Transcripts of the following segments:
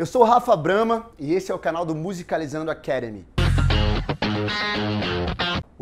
Eu sou o Rafa Brama e esse é o canal do Musicalizando Academy.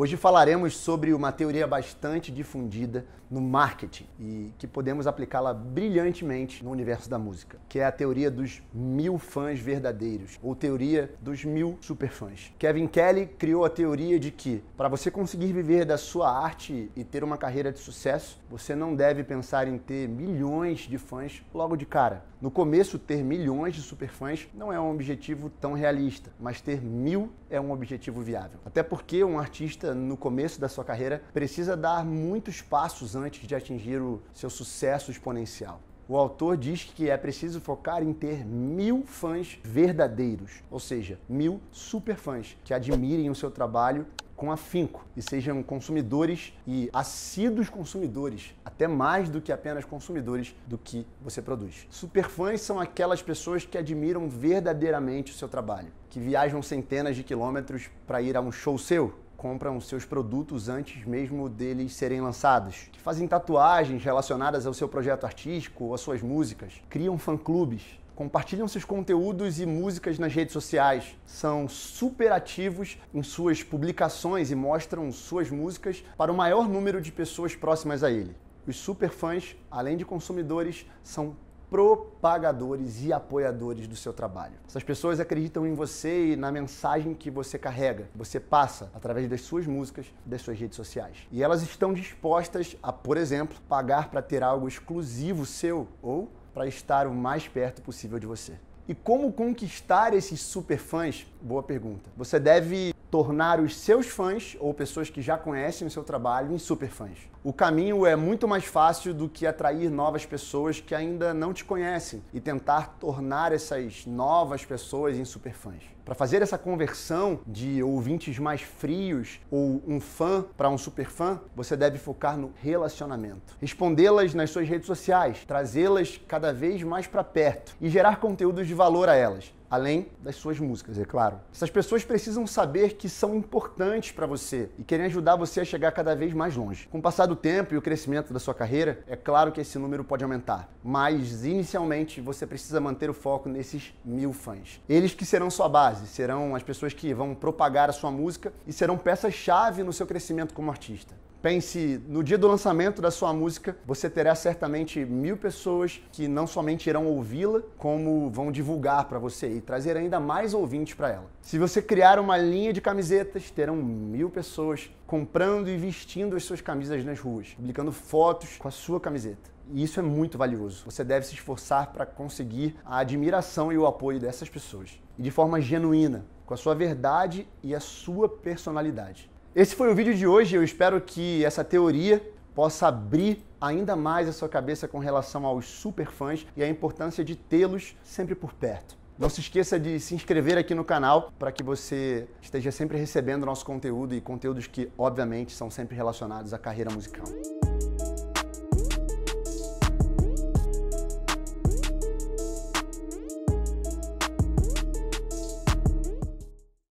Hoje falaremos sobre uma teoria bastante difundida no marketing e que podemos aplicá-la brilhantemente no universo da música, que é a teoria dos mil fãs verdadeiros ou teoria dos mil superfãs. Kevin Kelly criou a teoria de que para você conseguir viver da sua arte e ter uma carreira de sucesso, você não deve pensar em ter milhões de fãs logo de cara. No começo, ter milhões de superfãs não é um objetivo tão realista, mas ter mil é um objetivo viável. Até porque um artista atleta no começo da sua carreira precisa dar muitos passos antes de atingir o seu sucesso exponencial. O autor diz que é preciso focar em ter mil fãs verdadeiros, ou seja, mil superfãs que admirem o seu trabalho com afinco e sejam consumidores e assíduos consumidores, até mais do que apenas consumidores do que você produz. Superfãs são aquelas pessoas que admiram verdadeiramente o seu trabalho, que viajam centenas de quilômetros para ir a um show seu, compram seus produtos antes mesmo deles serem lançados, que fazem tatuagens relacionadas ao seu projeto artístico ou às suas músicas, criam fã-clubes, compartilham seus conteúdos e músicas nas redes sociais, são super ativos em suas publicações e mostram suas músicas para o maior número de pessoas próximas a ele. Os superfãs, além de consumidores, são propagadores e apoiadores do seu trabalho. Essas pessoas acreditam em você e na mensagem que você carrega, que você passa através das suas músicas, das suas redes sociais. E elas estão dispostas a, por exemplo, pagar para ter algo exclusivo seu ou para estar o mais perto possível de você. E como conquistar esses superfãs? Boa pergunta. Você deve tornar os seus fãs ou pessoas que já conhecem o seu trabalho em superfãs. O caminho é muito mais fácil do que atrair novas pessoas que ainda não te conhecem e tentar tornar essas novas pessoas em superfãs. Para fazer essa conversão de ouvintes mais frios ou um fã para um superfã, você deve focar no relacionamento. Respondê-las nas suas redes sociais, trazê-las cada vez mais para perto e gerar conteúdos de valor a elas além das suas músicas, é claro. Essas pessoas precisam saber que são importantes para você e querem ajudar você a chegar cada vez mais longe. Com o passar do tempo e o crescimento da sua carreira, é claro que esse número pode aumentar, mas inicialmente você precisa manter o foco nesses mil fãs. Eles que serão sua base, serão as pessoas que vão propagar a sua música e serão peças-chave no seu crescimento como artista. Pense no dia do lançamento da sua música, você terá certamente mil pessoas que não somente irão ouvi-la, como vão divulgar para você e trazer ainda mais ouvintes para ela. Se você criar uma linha de camisetas, terão mil pessoas comprando e vestindo as suas camisas nas ruas, publicando fotos com a sua camiseta. E isso é muito valioso. Você deve se esforçar para conseguir a admiração e o apoio dessas pessoas. E de forma genuína, com a sua verdade e a sua personalidade. Esse foi o vídeo de hoje. Eu espero que essa teoria possa abrir ainda mais a sua cabeça com relação aos superfãs e a importância de tê-los sempre por perto. Não se esqueça de se inscrever aqui no canal para que você esteja sempre recebendo nosso conteúdo e conteúdos que, obviamente, são sempre relacionados à carreira musical.